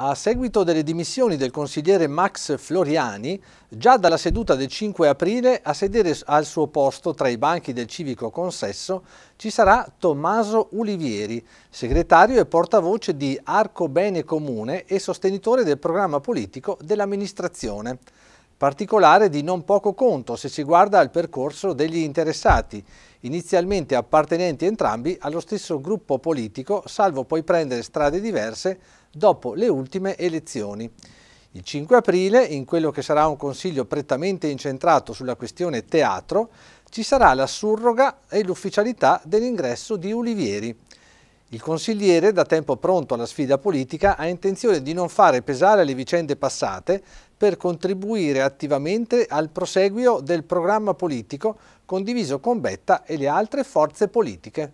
A seguito delle dimissioni del consigliere Max Floriani, già dalla seduta del 5 aprile a sedere al suo posto tra i banchi del civico consesso ci sarà Tommaso Ulivieri, segretario e portavoce di Arco Bene Comune e sostenitore del programma politico dell'amministrazione particolare di non poco conto se si guarda al percorso degli interessati, inizialmente appartenenti entrambi allo stesso gruppo politico, salvo poi prendere strade diverse dopo le ultime elezioni. Il 5 aprile, in quello che sarà un consiglio prettamente incentrato sulla questione teatro, ci sarà la surroga e l'ufficialità dell'ingresso di Ulivieri. Il consigliere, da tempo pronto alla sfida politica, ha intenzione di non fare pesare le vicende passate per contribuire attivamente al proseguio del programma politico condiviso con Betta e le altre forze politiche.